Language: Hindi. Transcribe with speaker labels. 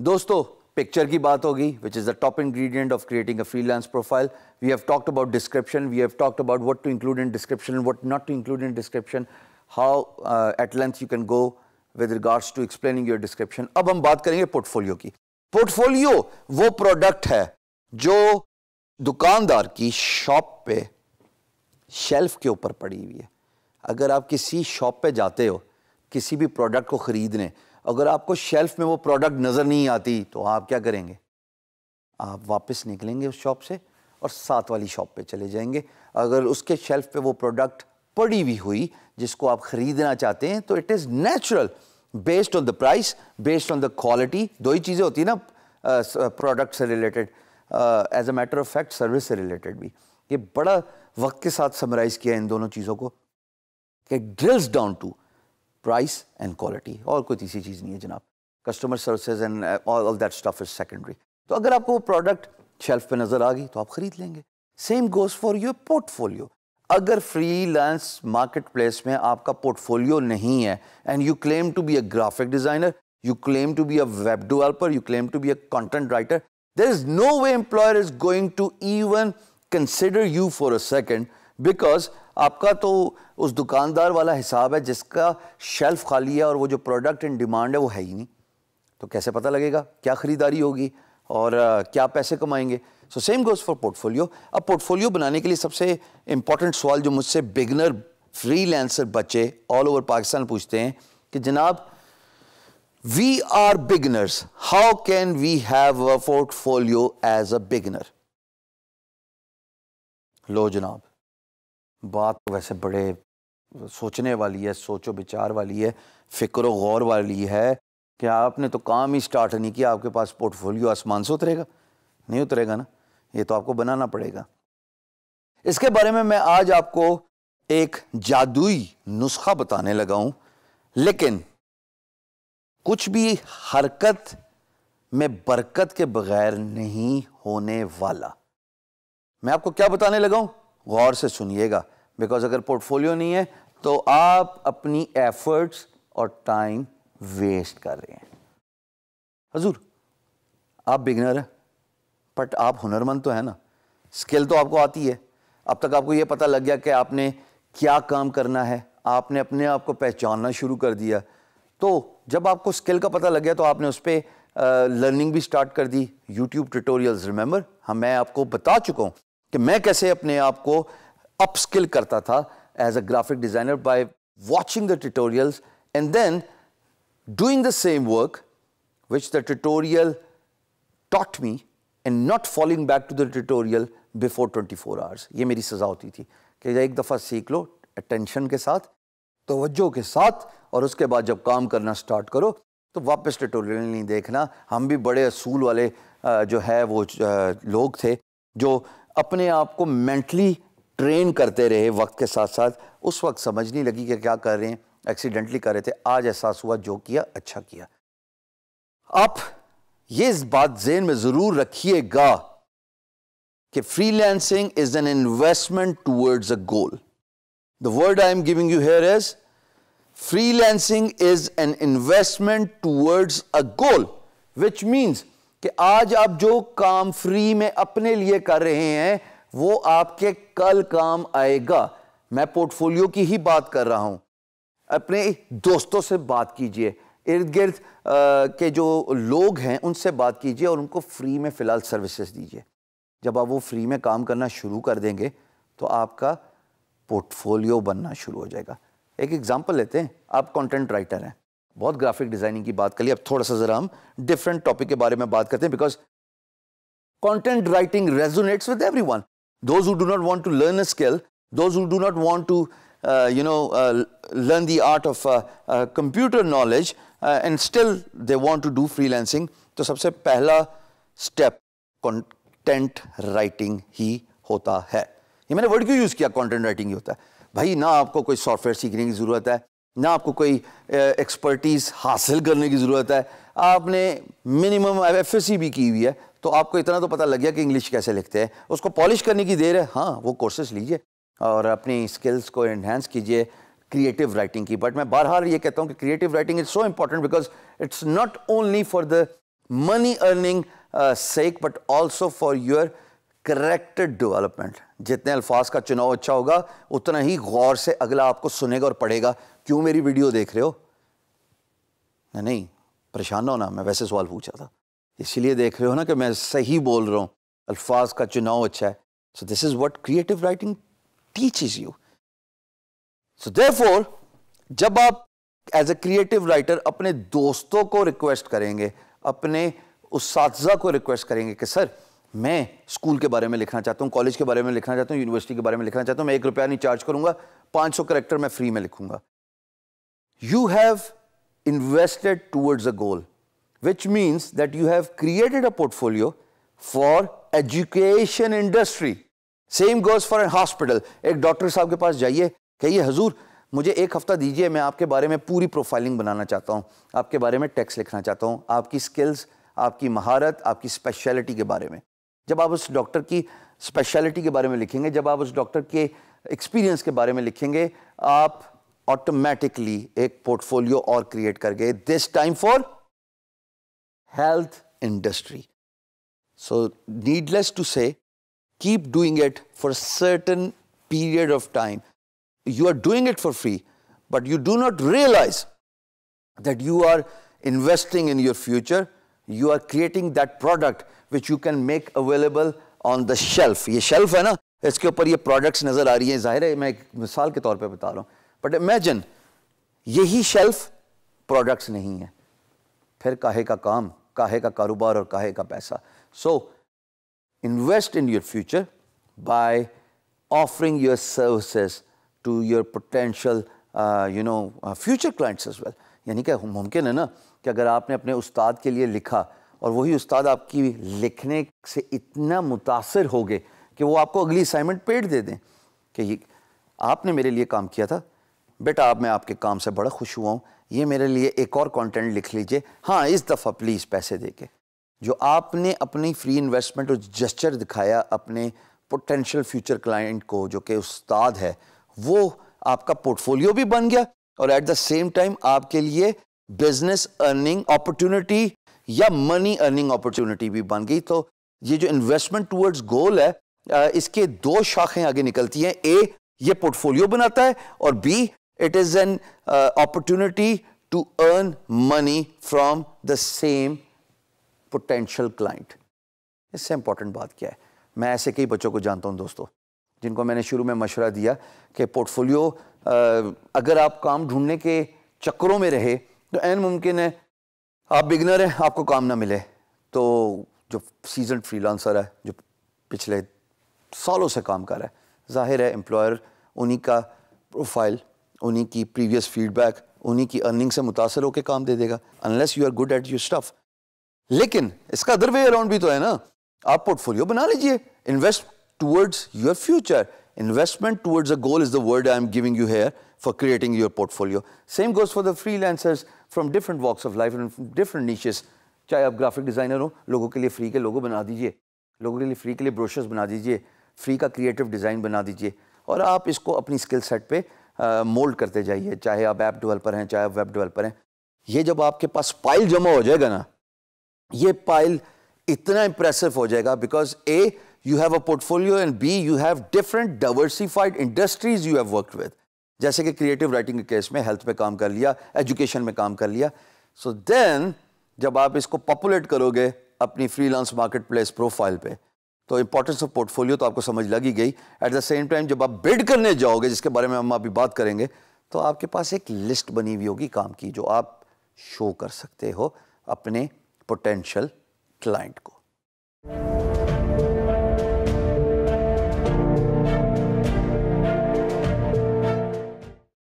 Speaker 1: दोस्तों पिक्चर की बात होगी which is the top ingredient of creating a freelance profile we have talked about description we have talked about what to include in description what not to include in description how at length you can go with regards to explaining your description अब हम बात करेंगे पोर्टफोलियो की पोर्टफोलियो वो प्रोडक्ट है जो दुकानदार की शॉप पे शेल्फ के ऊपर पड़ी हुई है अगर आप किसी शॉप पे जाते हो किसी भी प्रोडक्ट को ख़रीदने अगर आपको शेल्फ में वो प्रोडक्ट नज़र नहीं आती तो आप क्या करेंगे आप वापस निकलेंगे उस शॉप से और साथ वाली शॉप पे चले जाएंगे अगर उसके शेल्फ पे वो प्रोडक्ट पड़ी हुई हुई जिसको आप ख़रीदना चाहते हैं तो it is natural based on the price based on the quality दो ही चीज़ें होती ना प्रोडक्ट से related as a matter of fact service से रिलेटेड भी ये बड़ा वक्त के साथ समराइज़ किया इन दोनों चीज़ों को कि drills down to price and quality और कोई तीसरी चीज़ नहीं है जनाब customer services and all of that stuff is secondary तो अगर आपको वो प्रोडक्ट शेल्फ पे नज़र आ गई तो आप ख़रीद लेंगे same goes for your portfolio अगर फ्रीलांस मार्केटप्लेस में आपका पोर्टफोलियो नहीं है and you claim to be a graphic designer you claim to be a web developer you claim to be a content writer there is no way employer is going to even consider you for a second because आपका तो उस दुकानदार वाला हिसाब है जिसका शेल्फ खाली है और वो जो प्रोडक्ट इन डिमांड है वो है ही नहीं तो कैसे पता लगेगा क्या ख़रीदारी होगी और क्या पैसे कमाएंगे so same goes for portfolio अब पोर्टफोलियो बनाने के लिए सबसे इंपॉर्टेंट सवाल जो मुझसे बिगनर फ्रीलांसर बच्चे ऑल ओवर पाकिस्तान पूछते हैं कि जनाब we are beginners how can we have a portfolio as a beginner लो जनाब बात तो वैसे बड़े सोचने वाली है सोचो विचार वाली है फिक्र गौर वाली है कि आपने तो काम ही स्टार्ट नहीं किया आपके पास पोर्टफोलियो आसमान से उतरेगा नहीं उतरेगा ना ये तो आपको बनाना पड़ेगा इसके बारे में मैं आज आपको एक जादुई नुस्खा बताने लगा हूं लेकिन कुछ भी हरकत में बरकत के बगैर नहीं होने वाला मैं आपको क्या बताने लगा हूं गौर से सुनिएगा बिकॉज अगर पोर्टफोलियो नहीं है तो आप अपनी एफर्ट्स और टाइम वेस्ट कर रहे हैं हजूर आप बिगनर हैं बट आप हुनरमंद तो है ना स्किल तो आपको आती है अब तक आपको ये पता लग गया कि आपने क्या काम करना है आपने अपने आप को पहचानना शुरू कर दिया तो जब आपको स्किल का पता लग गया तो आपने उस पर लर्निंग भी स्टार्ट कर दी यूट्यूब ट्यूटोरियल्स रिमेंबर हम मैं आपको बता चुका हूँ कि मैं कैसे अपने आप को अप स्किल करता था as a graphic designer by watching the tutorials and then doing the same work which the tutorial taught me and not falling back to the tutorial before 24 hours ये मेरी सज़ा होती थी कि एक दफ़ा सीख लो अटेंशन के साथ तोज्जो के साथ और उसके बाद जब काम करना स्टार्ट करो तो वापस ट्यूटोरियल नहीं देखना हम भी बड़े असूल वाले जो है वो लोग थे जो अपने आप को मेंटली ट्रेन करते रहे वक्त के साथ साथ उस वक्त समझ नहीं लगी कि क्या कर रहे हैं एक्सीडेंटली कर रहे थे आज एहसास हुआ जो किया अच्छा किया आप ये इस बात जेन में ज़रूर रखिएगा कि freelancing is an investment towards a goal the word I am giving you here is freelancing is an investment towards a goal which means कि आज आप जो काम फ्री में अपने लिए कर रहे हैं वो आपके कल काम आएगा मैं पोर्टफोलियो की ही बात कर रहा हूं अपने दोस्तों से बात कीजिए इर्द गिर्द के जो लोग हैं उनसे बात कीजिए और उनको फ्री में फ़िलहाल सर्विसेज दीजिए जब आप वो फ्री में काम करना शुरू कर देंगे तो आपका पोर्टफोलियो बनना शुरू हो जाएगा एक एग्जांपल लेते हैं आप कंटेंट राइटर हैं बहुत ग्राफिक डिज़ाइनिंग की बात कर ली अब थोड़ा सा ज़रा हम डिफरेंट टॉपिक के बारे में बात करते हैं because content writing resonates with everyone those do not want to learn a skill those do not want to you know लर्न know uh, learn the art uh, uh, and still they want to do lancing तो सबसे पहला स्टेप कंटेंट राइटिंग ही होता है ये मैंने वर्ड क्यों यूज़ किया कंटेंट राइटिंग ही होता है भाई ना आपको कोई सॉफ्टवेयर सीखने की ज़रूरत है ना आपको कोई एक्सपर्टीज़ uh, हासिल करने की ज़रूरत है आपने मिनिमम एफ भी की हुई है तो आपको इतना तो पता लग गया कि इंग्लिश कैसे लिखते हैं उसको पॉलिश करने की देर है हाँ वो कोर्सेस लीजिए और अपनी स्किल्स को एनहेंस कीजिए क्रिएटिव राइटिंग की बट मैं बार बार ये कहता ki कि creative writing is so because because it's not only for the money earning sake but also for your character development जितने अल्फाज का चुनाव अच्छा होगा उतना ही गौर से अगला आपको सुनेगा और पढ़ेगा क्यों मेरी वीडियो देख रहे हो नहीं, नहीं परेशान ना होना मैं वैसे सवाल पूछा था इसलिए देख रहे हो ना कि मैं सही बोल रहा हूँ अल्फाज का चुनाव अच्छा है so this is what creative writing teaches you so therefore जब आप एज ए क्रिएटिव राइटर अपने दोस्तों को रिक्वेस्ट करेंगे अपने उस को रिक्वेस्ट करेंगे कि सर मैं स्कूल के बारे में लिखना चाहता हूँ कॉलेज के बारे में लिखना चाहता हूँ यूनिवर्सिटी के बारे में लिखना चाहता हूँ मैं एक रुपया नहीं चार्ज करूंगा पांच सौ करेक्टर मैं फ्री में लिखूंगा you have invested towards a goal which means that you have created a portfolio for education industry same goes for a hospital एक डॉक्टर साहब के पास जाइए कहिए हजूर मुझे एक हफ़्ता दीजिए मैं आपके बारे में पूरी प्रोफाइलिंग बनाना चाहता हूँ आपके बारे में टेक्स्ट लिखना चाहता हूँ आपकी स्किल्स आपकी महारत आपकी स्पेशलिटी के बारे में जब आप उस डॉक्टर की स्पेशलिटी के बारे में लिखेंगे जब आप उस डॉक्टर के एक्सपीरियंस के बारे में लिखेंगे आप ऑटोमेटिकली एक पोर्टफोलियो और क्रिएट कर गए this time for health industry so needless to say keep doing it for certain period of time You are doing it for free, but you do not realize that you are investing in your future. You are creating that product which you can make available on the shelf. ये shelf है ना इसके ऊपर ये products नज़र आ रही हैं जाहिर है मैं एक मिसाल के तौर पे बता रहा हूँ बट इमेजिन यही शेल्फ प्रोडक्ट्स नहीं है फिर काहे का काम काहे का कारोबार और काहे का पैसा so invest in your future by offering your services to your potential you know future clients as well यानी क्या मुमकिन है ना कि अगर आपने अपने उस्ताद के लिए लिखा और वही उस्ताद आपकी लिखने से इतना मुतासर हो गए कि वो आपको अगली असाइनमेंट पेड दे दें कि ये आपने मेरे लिए काम किया था बेटा आप मैं आपके काम से बड़ा खुश हुआ हूँ ये मेरे लिए एक और कंटेंट लिख लीजिए हाँ इस दफ़ा प्लीज़ पैसे दे के जो आपने अपनी फ्री इन्वेस्टमेंट और जस्चर दिखाया अपने पोटेंशियल फ्यूचर क्लाइंट को जो कि उस्ताद है वो आपका पोर्टफोलियो भी बन गया और एट द सेम टाइम आपके लिए बिजनेस अर्निंग अपॉर्चुनिटी या मनी अर्निंग अपॉर्चुनिटी भी बन गई तो ये जो इन्वेस्टमेंट टूवर्ड्स गोल है इसके दो शाखें आगे निकलती हैं ए ये पोर्टफोलियो बनाता है और B it is an opportunity to earn money from the same potential client इससे इंपॉर्टेंट बात क्या है मैं ऐसे कई बच्चों को जानता हूं दोस्तों जिनको मैंने शुरू में मशवरा दिया कि पोर्टफोलियो अगर आप काम ढूंढने के चक्करों में रहे तो एन मुमकिन है आप बिगनर हैं आपको काम ना मिले तो जो सीजन फ्रीलांसर है जो पिछले सालों से काम कर रहा है जाहिर है एम्प्लॉयर उन्हीं का प्रोफाइल उन्हीं की प्रीवियस फीडबैक उन्हीं की अर्निंग से मुतासर होकर काम दे देगा unless you are good at your stuff लेकिन इसका अदर वे अराउंड भी तो है ना आप पोर्टफोलियो बना लीजिए invest towards your future. Investment towards a goal is the word I'm giving you here for creating your portfolio. Same goes for the freelancers from different walks of life and different niches. Chai aap graphic designer ho, logo ke liye free ke logo bana dijiye. Logo ke liye free ke liye brochures bana dijiye. Free ka creative design bana dijiye. Aur aap isko apni skill set pe uh, mold karte jaiye. Chahe aap app developer hain, chahe aap web developer hain. Ye jab aapke pile jama ho jayega na, ye pile itna impressive ho jayega because A, you have a portfolio and B you have different diversified industries you have work with जैसे कि क्रिएटिव राइटिंग के केस में हेल्थ में काम कर लिया एजुकेशन में काम कर लिया सो so देन जब आप इसको पॉपुलेट करोगे अपनी फ्रीलांस मार्केट प्लेस प्रोफाइल पे तो इंपॉर्टेंस ऑफ पोर्टफोलियो तो आपको समझ लगी गई एट द सेम टाइम जब आप बिड करने जाओगे जिसके बारे में हम अभी बात करेंगे तो आपके पास एक लिस्ट बनी हुई होगी काम की जो आप शो कर सकते हो अपने पोटेंशियल क्लाइंट को